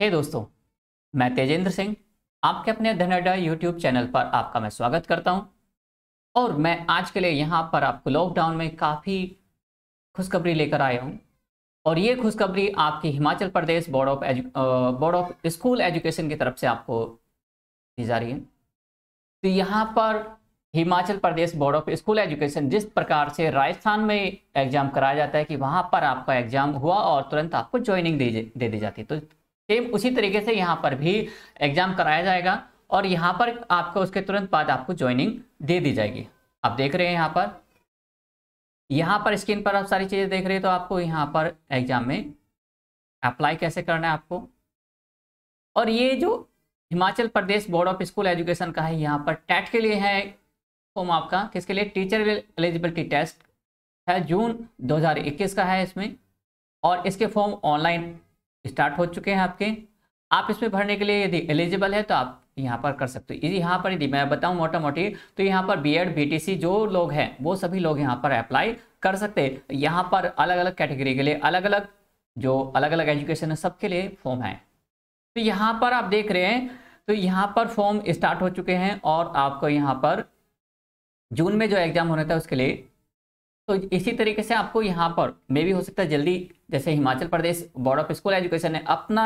हे hey दोस्तों मैं तेजेंद्र सिंह आपके अपने धन अड्डा यूट्यूब चैनल पर आपका मैं स्वागत करता हूं और मैं आज के लिए यहां पर आपको लॉकडाउन में काफ़ी खुशखबरी लेकर आया हूं और ये खुशखबरी आपकी हिमाचल प्रदेश बोर्ड ऑफ एजु बोर्ड ऑफ स्कूल एजुकेशन की तरफ से आपको दी जा रही है तो यहाँ पर Himachal Pradesh board of school education जिस प्रकार से राजस्थान में एग्जाम कराया जाता है कि वहाँ पर आपका एग्जाम हुआ और तुरंत आपको ज्वाइनिंग दे दी जाती है तो सेम उसी तरीके से यहाँ पर भी एग्जाम कराया जाएगा और यहाँ पर आपको उसके तुरंत बाद आपको ज्वाइनिंग दे दी जाएगी आप देख रहे हैं यहाँ पर यहाँ पर स्क्रीन पर आप सारी चीज़ें देख रहे हैं तो आपको यहाँ पर एग्जाम में अप्लाई कैसे करना है आपको और ये जो Himachal Pradesh board of school education का है यहाँ पर टैट के लिए है फॉर्म आपका किसके लिए टीचर एलिजिबिलिटी टेस्ट है जून 2021 का है इसमें और इसके फॉर्म ऑनलाइन स्टार्ट हो चुके हैं आपके आप इसमें भरने के लिए यदि एलिजिबल है तो आप यहाँ पर कर सकते हो यहाँ पर यदि मैं बताऊँ मोटा मोटी तो यहाँ पर B ed B T C जो लोग हैं वो सभी लोग यहाँ पर अप्लाई कर सकते हैं यहाँ पर अलग अलग कैटेगरी के लिए अलग अलग जो अलग अलग एजुकेशन है सबके लिए फॉर्म है तो यहाँ पर आप देख रहे हैं तो यहाँ पर फॉर्म स्टार्ट हो चुके हैं और आपको यहाँ पर जून में जो एग्जाम होने था उसके लिए तो इसी तरीके से आपको यहाँ पर मे भी हो सकता है जल्दी जैसे Himachal Pradesh board of school education ने अपना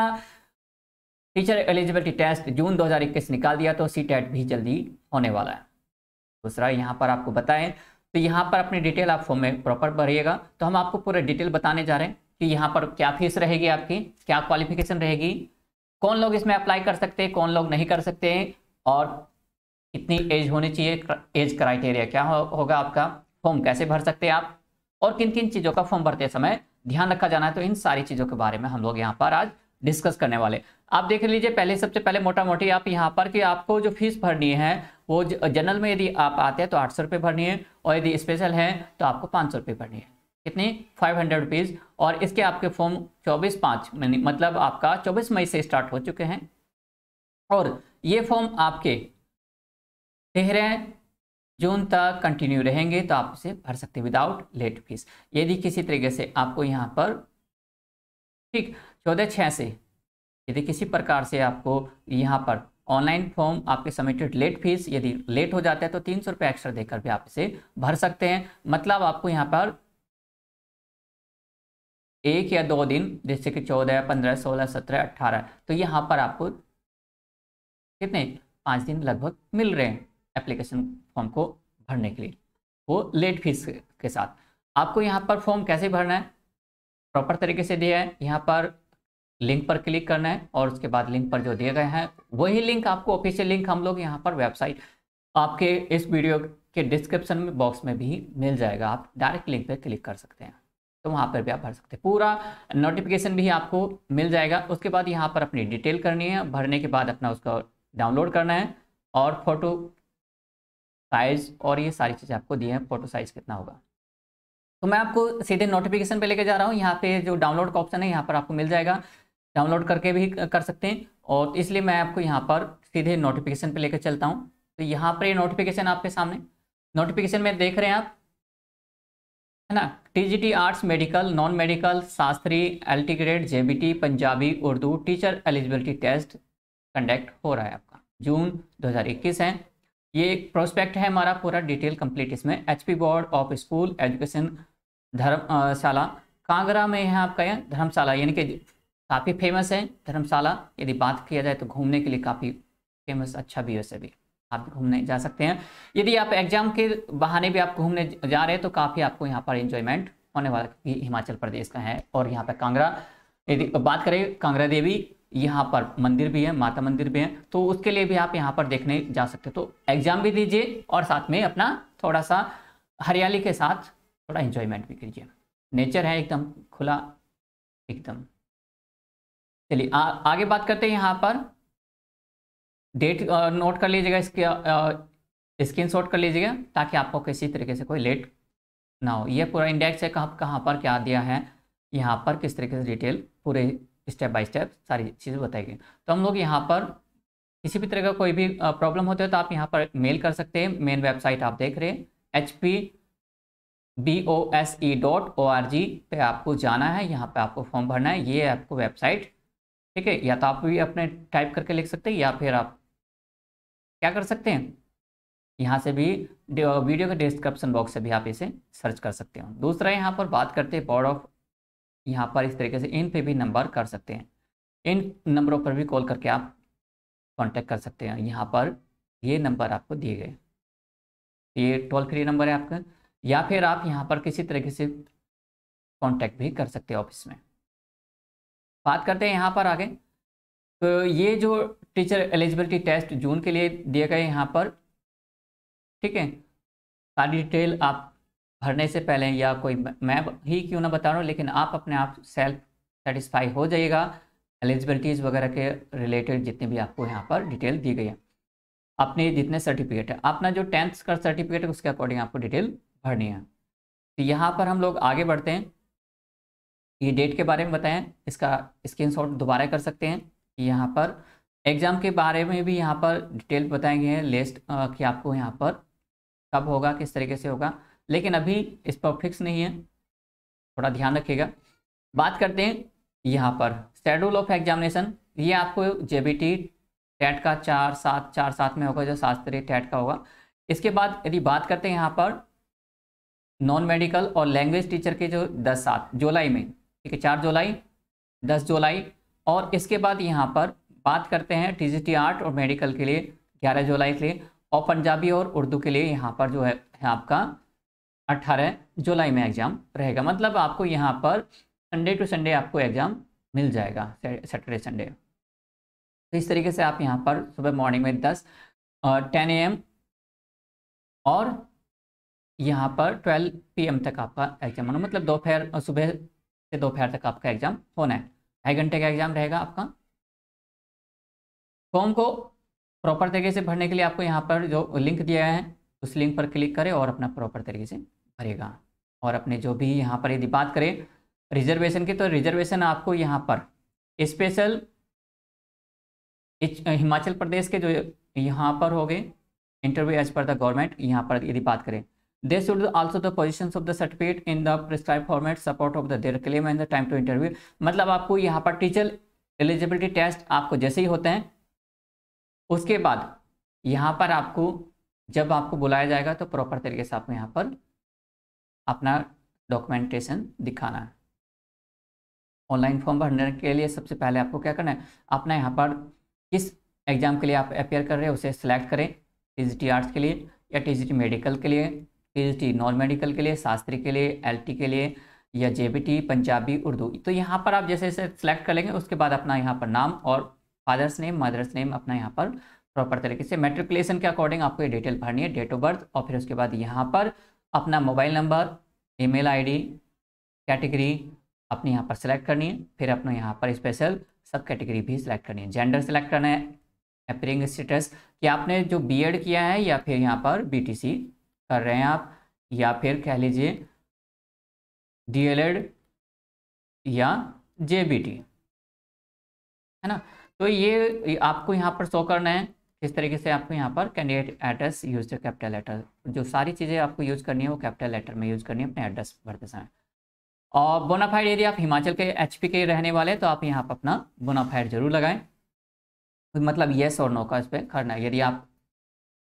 टीचर एलिजिबिलिटी टेस्ट जून 2021 निकाल दिया तो सी टेट भी जल्दी होने वाला है दूसरा यहाँ पर आपको बताएं तो यहाँ पर अपनी डिटेल आप फॉर्म में प्रॉपर भरिएगा तो हम आपको पूरे डिटेल बताने जा रहे हैं कि यहाँ पर क्या फीस रहेगी आपकी क्या क्वालिफिकेशन रहेगी कौन लोग इसमें अप्लाई कर सकते हैं कौन लोग नहीं कर सकते हैं और कितनी एज होनी चाहिए एज क्राइटेरिया क्या हो, होगा आपका फॉर्म कैसे भर सकते हैं आप और किन किन चीज़ों का फॉर्म भरते समय ध्यान रखा जाना है तो इन सारी चीज़ों के बारे में हम लोग यहाँ पर आज डिस्कस करने वाले आप देख लीजिए पहले सबसे पहले मोटा मोटी आप यहाँ पर कि आपको जो फीस भरनी है वो जनरल में यदि आप आते हैं तो आठ सौ रुपये भरनी है और यदि स्पेशल है तो आपको पाँच सौ रुपये भरनी है कितनी फाइव हंड्रेड रुपीज़ और इसके आपके फॉर्म चौबीस पाँच मतलब आपका चौबीस मई से स्टार्ट हो चुके हैं और ये फॉर्म आपके तेरह जून तक कंटिन्यू रहेंगे तो आप इसे भर सकते हैं विदाउट लेट फीस यदि किसी तरीके से आपको यहाँ पर ठीक चौदह छः से यदि किसी प्रकार से आपको यहाँ पर ऑनलाइन फॉर्म आपके सबमिटेड लेट फीस यदि लेट हो जाता है तो तीन सौ रुपये एक्स्ट्रा देकर भी आप इसे भर सकते हैं मतलब आपको यहाँ पर एक या दो दिन जैसे कि चौदह पंद्रह सोलह सत्रह अट्ठारह तो यहाँ पर आपको कितने पाँच दिन लगभग मिल रहे हैं एप्लीकेशन फॉर्म को भरने के लिए वो लेट फीस के साथ आपको यहाँ पर फॉर्म कैसे भरना है प्रॉपर तरीके से दिया है यहाँ पर लिंक पर क्लिक करना है और उसके बाद लिंक पर जो दिए गए हैं वही लिंक आपको ऑफिशियल लिंक हम लोग यहाँ पर वेबसाइट आपके इस वीडियो के डिस्क्रिप्शन में बॉक्स में भी मिल जाएगा आप डायरेक्ट लिंक पर क्लिक कर सकते हैं तो वहाँ पर भी आप भर सकते हैं पूरा नोटिफिकेशन भी आपको मिल जाएगा उसके बाद यहाँ पर अपनी डिटेल करनी है भरने के बाद अपना उसका डाउनलोड करना है और फोटो साइज और ये सारी चीज़ें आपको दी हैं फोटो साइज कितना होगा तो मैं आपको सीधे नोटिफिकेशन पे लेके जा रहा हूँ यहाँ पे जो डाउनलोड का ऑप्शन है यहाँ पर आपको मिल जाएगा डाउनलोड करके भी कर सकते हैं और इसलिए मैं आपको यहाँ पर सीधे नोटिफिकेशन पे लेकर चलता हूँ तो यहाँ पर ये नोटिफिकेशन आपके सामने नोटिफिकेशन में देख रहे हैं आप है ना TGT arts medical non medical Shastri L T grade J Punjabi Urdu teacher eligibility test conduct हो रहा है आपका जून 2021 है ये एक प्रोस्पेक्ट है हमारा पूरा डिटेल कंप्लीट इसमें H board of school education Dharamshala Kangra में है आपका यह धर्मशाला यानी कि काफ़ी फेमस है धर्मशाला यदि बात किया जाए तो घूमने के लिए काफ़ी फेमस अच्छा भी वैसे भी आप घूमने जा सकते हैं यदि आप एग्जाम के बहाने भी आप घूमने जा रहे हैं तो काफ़ी आपको यहाँ पर इंजॉयमेंट होने वाला हिमाचल प्रदेश का है और यहाँ पर कांगड़ा यदि बात करें कांगड़ा देवी यहाँ पर मंदिर भी है माता मंदिर भी है तो उसके लिए भी आप यहाँ पर देखने जा सकते तो एग्जाम भी दीजिए और साथ में अपना थोड़ा सा हरियाली के साथ थोड़ा इंजॉयमेंट भी कीजिए नेचर है एकदम खुला एकदम चलिए आगे बात करते हैं यहाँ पर डेट नोट कर लीजिएगा इसके स्क्रीन शॉट कर लीजिएगा ताकि आपको किसी तरीके से कोई लेट ना हो यह पूरा इंडेक्स है कहाँ कहाँ पर क्या दिया है यहाँ पर किस तरीके से डिटेल पूरे स्टेप बाय स्टेप सारी चीज़ें बताई गई तो हम लोग यहाँ पर किसी भी तरह का कोई भी प्रॉब्लम होता है तो आप यहाँ पर मेल कर सकते हैं मेन वेबसाइट आप देख रहे हैं H P B O S E dot O R G पे आपको जाना है यहाँ पे आपको फॉर्म भरना है ये आपको वेबसाइट ठीक है या तो आप भी अपने टाइप करके लिख सकते हैं या फिर आप क्या कर सकते हैं यहाँ से भी वीडियो के डिस्क्रिप्शन बॉक्स से भी आप इसे सर्च कर सकते हो दूसरा यहाँ पर बात करते हैं बोर्ड ऑफ यहाँ पर इस तरीके से इन पे भी नंबर कर सकते हैं इन नंबरों पर भी कॉल करके आप कांटेक्ट कर सकते हैं यहाँ पर ये नंबर आपको दिए गए ये टोल फ्री नंबर है आपका या फिर आप यहाँ पर किसी तरीके से कांटेक्ट भी कर सकते हैं ऑफिस में बात करते हैं यहाँ पर आगे तो ये जो टीचर एलिजिबिलिटी टेस्ट जून के लिए दिए गए यहाँ पर ठीक है सारी डिटेल आप भरने से पहले या कोई मैं ही क्यों ना बता रहा हूँ लेकिन आप अपने आप सेल्फ सेटिस्फाई हो जाइएगा एलिजिबिलिटीज़ वगैरह के रिलेटेड जितने भी आपको यहाँ पर डिटेल दी गई है अपने जितने सर्टिफिकेट है अपना जो टेंथ का सर्टिफिकेट है उसके अकॉर्डिंग आपको डिटेल भरनी है तो यहाँ पर हम लोग आगे बढ़ते हैं ये डेट के बारे में बताएं इसका शॉट दोबारा कर सकते हैं यहाँ पर एग्ज़ाम के बारे में भी यहाँ पर डिटेल बताए गए हैं लिस्ट कि आपको यहाँ पर कब होगा किस तरीके से होगा लेकिन अभी इस पर फिक्स नहीं है थोड़ा ध्यान रखिएगा बात करते हैं यहाँ पर शेड्यूल ऑफ एग्जामिनेशन ये आपको जे बी टी टैट का चार सात चार सात में होगा जो शास्त्रीय टैट का होगा इसके बाद यदि बात करते हैं यहाँ पर नॉन मेडिकल और लैंग्वेज टीचर के जो दस सात जुलाई में ठीक है चार जुलाई दस जुलाई और इसके बाद यहाँ पर बात करते हैं टी आर्ट और मेडिकल के लिए ग्यारह जुलाई के लिए और पंजाबी और उर्दू के लिए यहाँ पर जो है आपका अट्ठारह जुलाई में एग्ज़ाम रहेगा मतलब आपको यहाँ पर संडे टू संडे आपको एग्ज़ाम मिल जाएगा सैटरडे संडे तो इस तरीके से आप यहाँ पर सुबह मॉर्निंग में दस टेन एम और यहाँ पर ट्वेल्व एम तक आपका एग्ज़ाम होना मतलब दोपहर सुबह से दोपहर तक आपका एग्ज़ाम होना है ढाई घंटे का एग्ज़ाम रहेगा आपका फॉर्म को प्रॉपर तरीके से भरने के लिए आपको यहाँ पर जो लिंक दिया है उस लिंक पर क्लिक करें और अपना प्रॉपर तरीके से भरेगा और अपने जो भी यहाँ पर यदि बात करें रिजर्वेशन की तो रिजर्वेशन आपको यहाँ पर स्पेशल हिमाचल प्रदेश के जो यहाँ पर हो गए interview as per the government यहाँ पर यदि बात करें they should also the position of the certificate in the prescribe format support of the their claim and the time to interview मतलब आपको यहाँ पर टीचर एलिजिबिलिटी टेस्ट आपको जैसे ही होते हैं उसके बाद यहाँ पर आपको जब आपको बुलाया जाएगा तो प्रॉपर तरीके से आपको यहाँ पर अपना डॉक्यूमेंटेशन दिखाना है ऑनलाइन फॉर्म भरने के लिए सबसे पहले आपको क्या करना है अपना यहाँ पर किस एग्ज़ाम के लिए आप अपेयर कर रहे हैं उसे सिलेक्ट करें टी आर्ट्स के लिए या टी मेडिकल के लिए टी नॉन मेडिकल के लिए शास्त्री के लिए एल के लिए या जे पंजाबी उर्दू तो यहाँ पर आप जैसे जैसे सिलेक्ट कर लेंगे उसके बाद अपना यहाँ पर नाम और फादर्स नेम मदर्स नेम अपना यहाँ पर प्रॉपर तरीके से मेट्रिकुलेशन के अकॉर्डिंग आपको ये डिटेल भरनी है डेट ऑफ बर्थ और फिर उसके बाद यहाँ पर अपना mobile number email ID category अपने यहाँ पर सिलेक्ट करनी है फिर अपने यहाँ पर स्पेशल सब कैटेगरी भी सिलेक्ट करनी है जेंडर सिलेक्ट करना है अपरिंग स्टेटस कि आपने जो बीएड किया है या फिर यहाँ पर बीटीसी कर रहे हैं आप या फिर कह लीजिए डीएलएड या जेबीटी है ना तो ये आपको यहाँ पर शो करना है किस तरीके से आपको यहाँ पर candidate address use capital letter जो सारी चीज़ें आपको यूज करनी है वो कैपिटल लेटर में यूज करनी है अपने एड्रेस भरते समय और बोनाफाइड यदि आप हिमाचल के एच के रहने वाले हैं तो आप यहाँ पर अपना बोनाफाइड जरूर लगाएं मतलब येस और नो का इस पर करना है यदि आप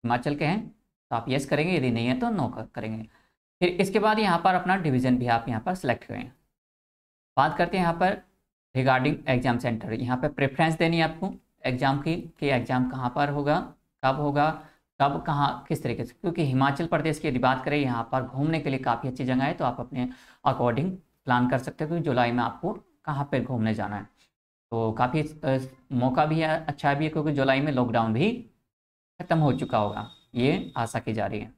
हिमाचल के हैं तो आप येस करेंगे यदि नहीं है तो नो का करेंगे फिर इसके बाद यहाँ पर अपना डिवीज़न भी आप यहाँ पर सेलेक्ट करें बात करते हैं यहाँ पर रिगार्डिंग एग्जाम सेंटर यहाँ पर प्रेफरेंस देनी है आपको एग्ज़ाम की कि एग्ज़ाम कहाँ पर होगा कब होगा कब कहाँ किस तरीके से क्योंकि हिमाचल प्रदेश की यदि बात करें यहाँ पर घूमने के लिए काफ़ी अच्छी जगह है तो आप अपने अकॉर्डिंग प्लान कर सकते हो कि जुलाई में आपको कहाँ पर घूमने जाना है तो काफ़ी मौका भी है अच्छा भी है क्योंकि जुलाई में लॉकडाउन भी खत्म हो चुका होगा ये आशा की जा रही है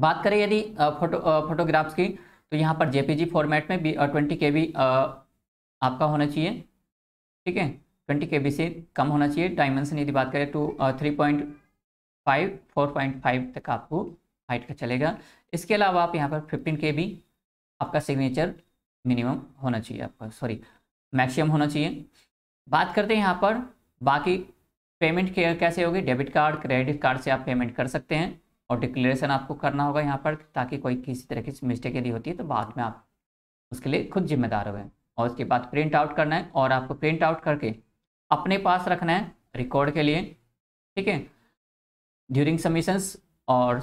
बात करें यदि फोटो फोटोग्राफ्स की तो यहाँ पर जेपीजी फॉर्मेट में भी ट्वेंटी के आपका होना चाहिए ठीक है ट्वेंटी के से कम होना चाहिए डायमेंशन यदि बात करें तो three point five four point five तक आपको हाइट का चलेगा इसके अलावा आप यहाँ पर फिफ्टीन के बी आपका सिग्नेचर मिनिमम होना चाहिए आपका सॉरी मैक्सिमम होना चाहिए बात करते हैं यहाँ पर बाकी पेमेंट कैसे होगी डेबिट कार्ड क्रेडिट कार्ड से आप पेमेंट कर सकते हैं और डिक्लेरेशन आपको करना होगा यहाँ पर ताकि कोई किसी तरह की मिस्टेक यदि होती है तो बाद में आप उसके लिए खुद जिम्मेदार हो और उसके बाद प्रिंट आउट करना है और आपको प्रिंट आउट करके अपने पास रखना है रिकॉर्ड के लिए ठीक है ड्यूरिंग सबमिशंस और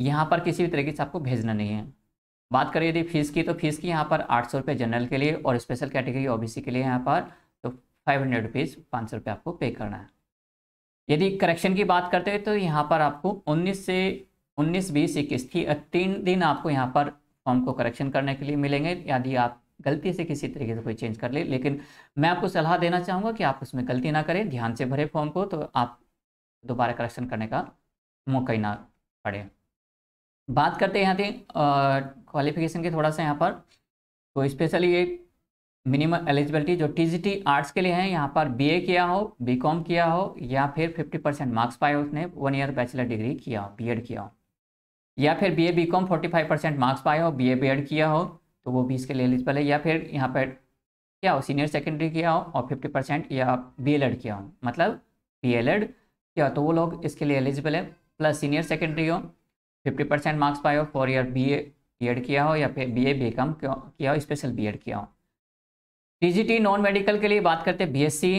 यहाँ पर किसी भी तरीके से आपको भेजना नहीं है बात करें यदि फीस की तो फीस की यहाँ पर आठ सौ रुपये जनरल के लिए और स्पेशल कैटेगरी ओबीसी के लिए यहाँ पर तो फाइव हंड्रेड रुपीज़ पाँच सौ रुपये आपको पे करना है यदि करेक्शन की बात करते हैं तो यहाँ पर आपको उन्नीस से उन्नीस बीस इक्कीस तीन दिन आपको यहाँ पर फॉर्म को करेक्शन करने के लिए मिलेंगे यदि आप गलती से किसी तरीके से कोई चेंज कर ले लेकिन मैं आपको सलाह देना चाहूँगा कि आप उसमें गलती ना करें ध्यान से भरे फॉर्म को तो आप दोबारा करेक्शन करने का मौका ही ना पड़े बात करते हैं यहाँ थे क्वालिफिकेशन के थोड़ा सा यहाँ पर तो स्पेशली ये मिनिमम एलिजिबिलिटी जो टी आर्ट्स के लिए हैं यहाँ पर बीए किया हो बीकॉम किया हो या फिर 50 परसेंट मार्क्स पाए हो उसने वन ईयर बैचलर डिग्री किया हो बीएड किया हो या फिर बीए बीकॉम 45 परसेंट मार्क्स पाए हो बीए बीएड किया हो तो वो भी इसके लिए एलिजिबल है या फिर यहाँ पर क्या हो सीनियर सेकेंडरी किया हो और फिफ्टी परसेंट या बी एल e किया हो मतलब बी एल क्या तो वो लोग इसके लिए एलिजिबल है प्लस सीनियर सेकेंडरी हो फिफ्टी परसेंट मार्क्स पाए हो four year B A B किया हो या फिर बी ए बी कॉम किया हो स्पेशल बी e किया हो टी नॉन मेडिकल के लिए बात करते B S C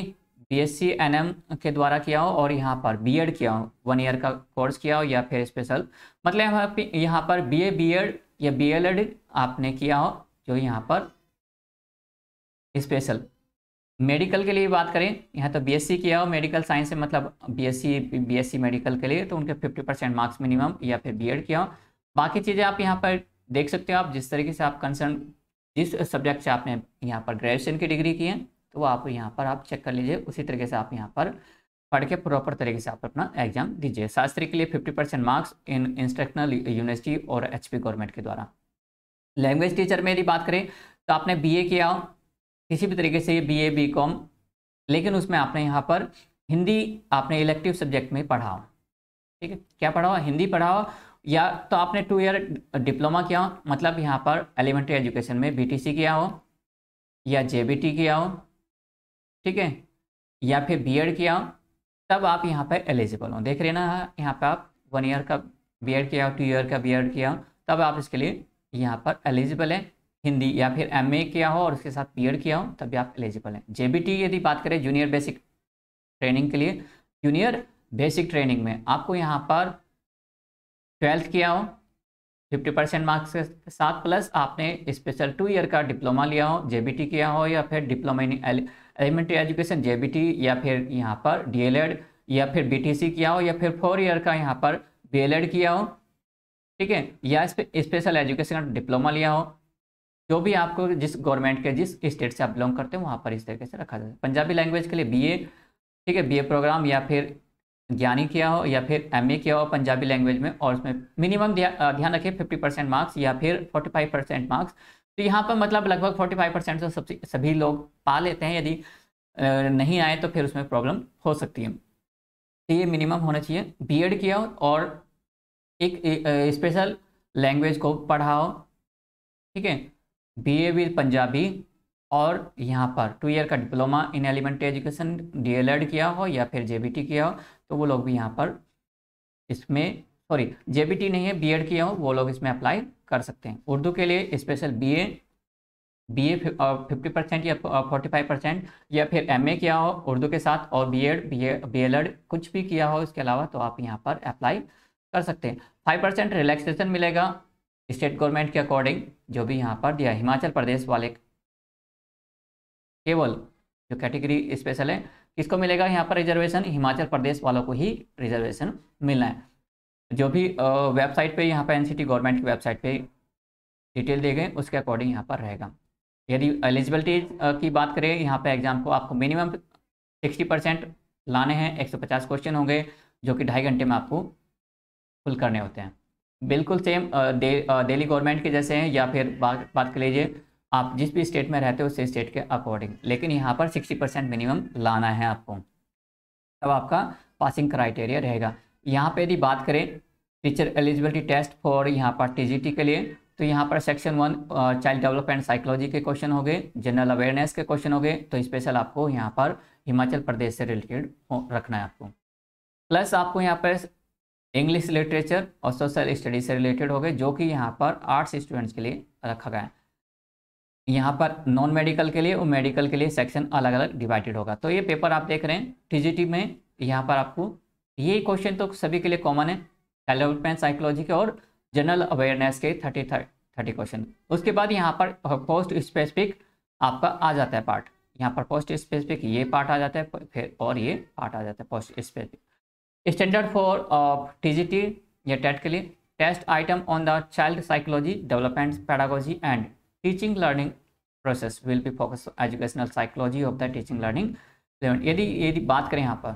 B S C N M के द्वारा किया हो और यहाँ पर बी एड e किया हो वन ईयर का कोर्स किया हो या फिर स्पेशल मतलब यहाँ पर बी ए बी एड या बी आपने किया हो जो यहाँ पर स्पेशल मेडिकल के लिए बात करें यहाँ तो बीएससी किया हो मेडिकल साइंस से मतलब बीएससी बीएससी मेडिकल के लिए तो उनके 50 परसेंट मार्क्स मिनिमम या फिर बीएड किया हो बाकी चीज़ें आप यहाँ पर देख सकते हो आप जिस तरीके से आप कंसर्न जिस सब्जेक्ट से आपने यहाँ पर ग्रेजुएशन की डिग्री की है तो आप यहाँ पर आप चेक कर लीजिए उसी तरीके से आप यहाँ पर पढ़ के प्रॉपर तरीके से आप अपना एग्जाम दीजिए शास्त्री के लिए 50 percent marks in instructional university और एचपी गवर्नमेंट के द्वारा लैंग्वेज टीचर में यदि बात करें तो आपने बीए किया किसी भी तरीके से बीए बीकॉम लेकिन उसमें आपने यहाँ पर हिंदी आपने इलेक्टिव सब्जेक्ट में पढ़ा ठीक है क्या पढ़ा हिंदी पढ़ा या तो आपने टू ईयर डिप्लोमा किया मतलब यहाँ पर एलिमेंट्री एजुकेशन में सी किया हो या टी किया हो ठीक है या फिर एड किया हो तब आप यहाँ पर एलिजिबल हों देख रहे ना यहाँ पर आप वन ईयर का बी एड किया टू ईयर का बी एड किया तब आप इसके लिए यहाँ पर एलिजिबल हैं हिंदी या फिर एम ए किया हो और उसके साथ बी एड किया हो तब भी आप एलिजिबल हैं जे बी टी यदि बात करें जूनियर बेसिक ट्रेनिंग के लिए जूनियर बेसिक ट्रेनिंग में आपको यहाँ पर ट्वेल्थ किया हो फिफ्टी परसेंट मार्क्स के साथ प्लस आपने स्पेशल टू ईयर का डिप्लोमा लिया हो जे बी टी किया हो या फिर diploma in elementary education J या फिर यहाँ पर डीएलएड या फिर बीटीसी किया हो या फिर फोर ईयर का यहाँ पर बी किया हो ठीक है या स्पेशल एजुकेशन डिप्लोमा लिया हो जो भी आपको जिस गवर्नमेंट के जिस स्टेट से आप बिलोंग करते हैं वहाँ पर इस तरीके से रखा जाता है पंजाबी लैंग्वेज के लिए बी ठीक है बी प्रोग्राम या फिर ज्ञानी किया हो या फिर एम किया हो पंजाबी लैंग्वेज में और उसमें मिनिमम ध्यान रखिए फिफ्टी परसेंट मार्क्स या फिर फोर्टी फाइव परसेंट मार्क्स तो यहाँ पर मतलब लगभग फोर्टी फाइव परसेंट तो सब सभी लोग पा लेते हैं यदि नहीं आए तो फिर उसमें प्रॉब्लम हो सकती है तो ये मिनिमम होना चाहिए बीएड किया हो और एक स्पेशल लैंग्वेज को पढ़ाओ ठीक है बी ए विद पंजाबी और यहाँ पर टू ईयर का diploma in elementary education DElEd किया हो या फिर टी किया हो तो वो लोग भी यहाँ पर इसमें सॉरी जेबीटी नहीं है बीएड किया हूँ वो लोग इसमें अप्लाई कर सकते हैं उर्दू के लिए special BA BA fifty percent या फोर्टी फाइव परसेंट या फिर एमए किया हो उर्दू के साथ और बीएड बीएलएड e कुछ भी किया हो इसके अलावा तो आप यहाँ पर अप्लाई कर सकते हैं फाइव परसेंट रिलैक्सेशन मिलेगा स्टेट गवर्नमेंट के अकॉर्डिंग जो भी यहाँ पर दिया हिमाचल प्रदेश वाले केवल जो कैटेगरी स्पेशल है किसको मिलेगा यहाँ पर रिजर्वेशन हिमाचल प्रदेश वालों को ही रिजर्वेशन मिलना है जो भी वेबसाइट पे यहाँ पर एनसीटी गवर्नमेंट की वेबसाइट पे डिटेल दे गए उसके अकॉर्डिंग यहाँ पर रहेगा यदि एलिजिबिलिटी की बात करें यहाँ पे एग्जाम को आपको मिनिमम 60 परसेंट लाने हैं 150 क्वेश्चन होंगे जो कि ढाई घंटे में आपको फुल करने होते हैं बिल्कुल सेम दे, गवर्नमेंट के जैसे हैं या फिर बात बात कर लीजिए आप जिस भी स्टेट में रहते हो उस स्टेट के अकॉर्डिंग लेकिन यहाँ पर सिक्सटी परसेंट मिनिमम लाना है आपको तब आपका पासिंग क्राइटेरिया रहेगा यहाँ पे यदि बात करें टीचर एलिजिबिलिटी टेस्ट फॉर यहाँ पर टी के लिए तो यहाँ पर section one child development psychology के क्वेश्चन हो गए जनरल अवेयरनेस के क्वेश्चन हो गए तो स्पेशल आपको यहाँ पर हिमाचल प्रदेश से रिलेटेड रखना है आपको प्लस आपको यहाँ पर इंग्लिश लिटरेचर और सोशल स्टडी से रिलेटेड हो गए जो कि यहाँ पर आर्ट्स स्टूडेंट्स के लिए रखा गया है यहाँ पर नॉन मेडिकल के लिए और मेडिकल के लिए सेक्शन अलग अलग डिवाइडेड होगा तो ये पेपर आप देख रहे हैं टी में यहाँ पर आपको ये क्वेश्चन तो सभी के लिए कॉमन है डेवलपमेंट साइकोलॉजी के और जनरल अवेयरनेस के थर्टी थर्टी क्वेश्चन उसके बाद यहाँ पर पोस्ट स्पेसिफिक आपका आ जाता है पार्ट यहाँ पर पोस्ट स्पेसिफिक ये पार्ट आ जाता है फिर और ये पार्ट आ जाता है post specific standard for of T या टेट के लिए test item on the child psychology development pedagogy and teaching learning process will be focus educational psychology of the teaching learning यदि यदि बात करें यहाँ पर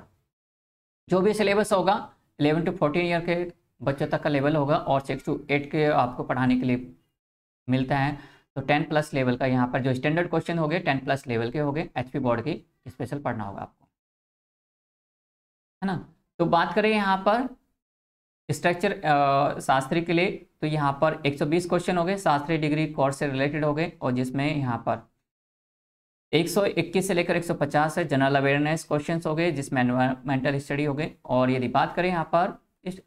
जो भी सिलेबस होगा एलेवन टू फोर्टीन ईयर के बच्चों तक का लेवल होगा और सिक्स टू एट के आपको पढ़ाने के लिए मिलता है तो टेन प्लस लेवल का यहाँ पर जो स्टैंडर्ड क्वेश्चन हो गए टेन प्लस लेवल के हो गए एच बोर्ड की स्पेशल पढ़ना होगा आपको है ना तो बात करें यहाँ पर स्ट्रक्चर शास्त्री के लिए तो यहाँ पर 120 क्वेश्चन हो गए शास्त्री डिग्री कोर्स से रिलेटेड हो गए और जिसमें यहाँ पर 121 से लेकर 150 है जनरल अवेयरनेस क्वेश्चंस हो गए जिसमें एनवायरमेंटल स्टडी हो गए और यदि बात करें यहाँ पर इस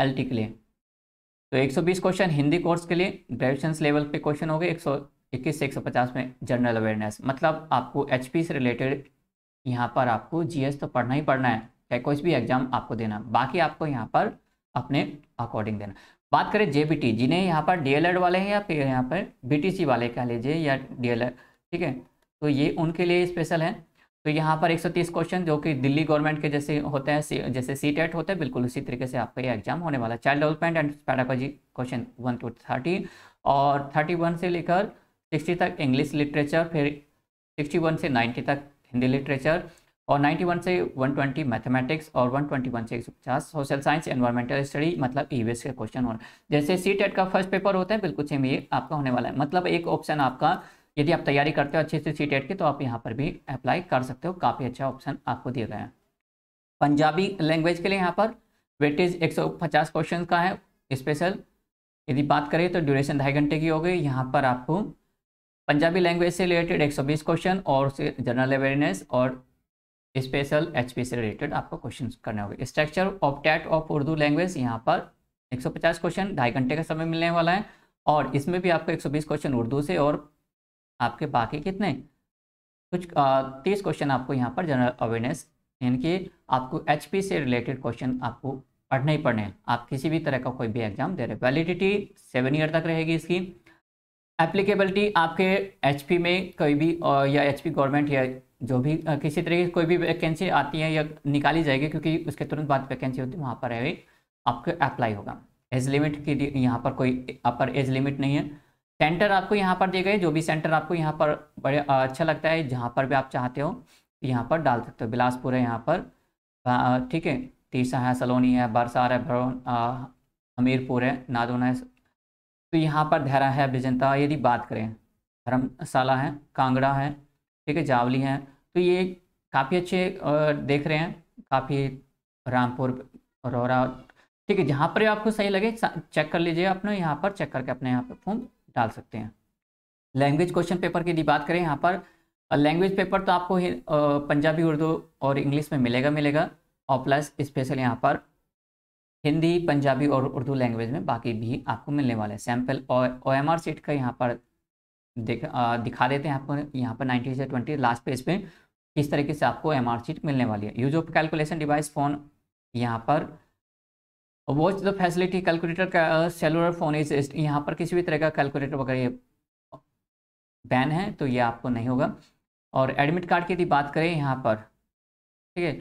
एल के लिए तो 120 क्वेश्चन हिंदी कोर्स के लिए ग्रेजुएशन लेवल पे क्वेश्चन हो गए 121 से 150 में जनरल अवेयरनेस मतलब आपको एच से रिलेटेड यहाँ पर आपको जी तो पढ़ना ही पढ़ना है चाहे कोई भी एग्जाम आपको देना बाकी आपको यहाँ पर अपने अकॉर्डिंग देना बात करें टी जिन्हें यहाँ पर डी वाले हैं या फिर यहाँ पर बी वाले कह लीजिए या डी ठीक है तो ये उनके लिए स्पेशल है तो यहाँ पर 130 क्वेश्चन जो कि दिल्ली गवर्नमेंट के जैसे होते हैं जैसे सी टेट e होते हैं बिल्कुल उसी तरीके से आपका ये एग्जाम होने वाला है child development and pedagogy question one two thirty और थर्टी वन से लेकर सिक्सटी तक इंग्लिश लिटरेचर फिर सिक्सटी वन से नाइन्टी तक हिंदी लिटरेचर और 91 से 120 मैथमेटिक्स और 121 से 150 सोशल साइंस एनवायरमेंटल स्टडी मतलब ई e एस के क्वेश्चन होना जैसे सी टेट e का फर्स्ट पेपर होता है बिल्कुल सेम ये आपका होने वाला है मतलब एक ऑप्शन आपका यदि आप तैयारी करते हो अच्छे से सी टेट e की तो आप यहाँ पर भी अप्लाई कर सकते हो काफ़ी अच्छा ऑप्शन आपको दिया गया है पंजाबी लैंग्वेज के लिए यहाँ पर वेटेज 150 क्वेश्चन का है स्पेशल यदि बात करें तो ड्यूरेशन ढाई घंटे की हो गई यहाँ पर आपको पंजाबी लैंग्वेज से रिलेटेड 120 क्वेश्चन और जनरल अवेयरनेस और स्पेशल एच से रिलेटेड आपको क्वेश्चन करने होंगे structure of TET of Urdu language यहाँ पर 150 क्वेश्चन ढाई घंटे का समय मिलने वाला है और इसमें भी आपको 120 क्वेश्चन उर्दू से और आपके बाकी कितने कुछ तीस क्वेश्चन आपको यहाँ पर जनरल अवेयरनेस यानी कि आपको एच से रिलेटेड क्वेश्चन आपको पढ़ने ही पढ़ने आप किसी भी तरह का कोई भी एग्जाम दे रहे हैं वैलिडिटी सेवन ईयर तक रहेगी इसकी एप्लीकेबिलिटी आपके एच में कोई भी या एच गवर्नमेंट या जो भी किसी तरह की कोई भी वैकेंसी आती है या निकाली जाएगी क्योंकि उसके तुरंत बाद वैकेंसी होती है वहाँ पर आपको अप्लाई होगा एज लिमिट की यहाँ पर कोई अपर एज लिमिट नहीं है सेंटर आपको यहाँ पर दे गए जो भी सेंटर आपको यहाँ पर बड़े अच्छा लगता है जहाँ पर भी आप चाहते हो यहाँ पर डाल सकते हो बिलासपुर है यहाँ पर ठीक है तीसा है सलोनी है बरसार है भरौन हमीरपुर है नादोना है तो यहाँ पर धैरा है बिजनता यदि बात करें धर्मशाला है कांगड़ा है ठीक है जावली है तो ये काफ़ी अच्छे देख रहे हैं काफ़ी रामपुर रोहरा ठीक है जहाँ पर आपको सही लगे चेक कर लीजिए अपने यहाँ पर चेक करके अपने यहाँ पर फोन डाल सकते हैं लैंग्वेज क्वेश्चन पेपर की बात करें यहाँ पर लैंग्वेज पेपर तो आपको पंजाबी उर्दू और इंग्लिश में मिलेगा मिलेगा और प्लस स्पेशल यहाँ पर हिंदी पंजाबी और उर्दू लैंग्वेज में बाकी भी आपको मिलने वाले हैं सैम्पल और ओ एम आर सीट का यहाँ पर देख दिखा देते हैं आपको यहाँ पर नाइनटी से ट्वेंटी लास्ट पेज पे किस तरीके से आपको एम आर सीट मिलने वाली है use of calculation device phone यहाँ पर वॉच द फैसिलिटी कैलकुलेटर का सेलुलर फ़ोन इज यहाँ पर किसी भी तरह का कैलकुलेटर वगैरह ये बैन है तो ये आपको नहीं होगा और एडमिट कार्ड की यदि बात करें यहाँ पर ठीक है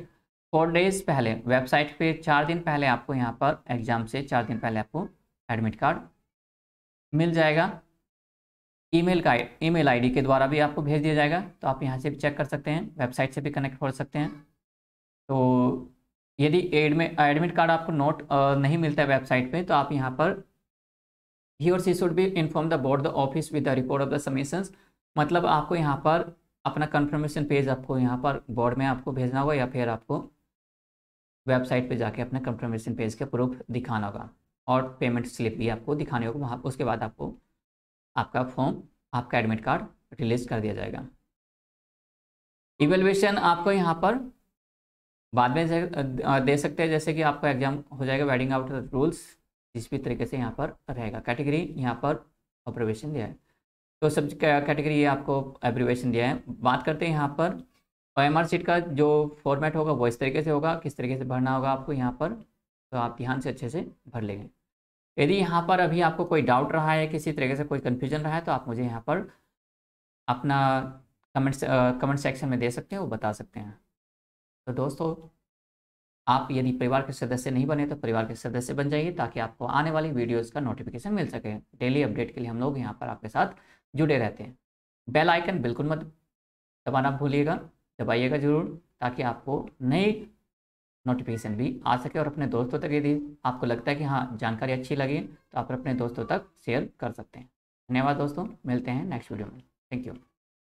फोर डेज पहले वेबसाइट पे चार दिन पहले आपको यहाँ पर एग्ज़ाम से चार दिन पहले आपको एडमिट कार्ड मिल जाएगा ईमेल का ईमेल आईडी के द्वारा भी आपको भेज दिया जाएगा तो आप यहाँ से भी चेक कर सकते हैं वेबसाइट से भी कनेक्ट हो सकते हैं तो यदि एडमिट एडमिट कार्ड आपको नोट नहीं मिलता है वेबसाइट पे तो आप यहाँ पर ही और she should be inform the board the office with the report of the submissions मतलब आपको यहाँ पर अपना कन्फर्मेशन पेज आपको यहाँ पर बोर्ड में आपको भेजना होगा या फिर आपको वेबसाइट पे जाके अपने कन्फर्मेशन पेज का प्रूफ दिखाना होगा और पेमेंट स्लिप भी आपको दिखानी होगी वहाँ उसके बाद आपको आपका फॉर्म आपका एडमिट कार्ड रिलीज कर दिया जाएगा इवेलुएशन आपको यहाँ पर बाद में दे सकते हैं जैसे कि आपका एग्जाम हो जाएगा वेडिंग आउट रूल्स जिस भी तरीके से यहाँ पर रहेगा कैटेगरी यहाँ पर अप्रिवेशन दिया है तो सब कैटेगरी ये आपको एप्रिवेशन दिया है बात करते हैं यहाँ पर ओ एम सीट का जो फॉर्मेट होगा वो इस तरीके से होगा किस तरीके से भरना होगा आपको यहाँ पर तो आप ध्यान से अच्छे से भर लेंगे यदि यहाँ पर अभी आपको कोई डाउट रहा है किसी तरीके से कोई कन्फ्यूजन रहा है तो आप मुझे यहाँ पर अपना कमेंट कमेंट सेक्शन में दे सकते हैं वो बता सकते हैं तो दोस्तों आप यदि परिवार के सदस्य नहीं बने तो परिवार के सदस्य बन जाइए ताकि आपको आने वाली वीडियोस का नोटिफिकेशन मिल सके डेली अपडेट के लिए हम लोग यहाँ पर आपके साथ जुड़े रहते हैं बेल आइकन बिल्कुल मत दबाना भूलिएगा दबाइएगा जरूर ताकि आपको नई नोटिफिकेशन भी आ सके और अपने दोस्तों तक यदि आपको लगता है कि हाँ जानकारी अच्छी लगी तो आप अपने दोस्तों तक शेयर कर सकते हैं धन्यवाद दोस्तों मिलते हैं नेक्स्ट वीडियो में थैंक यू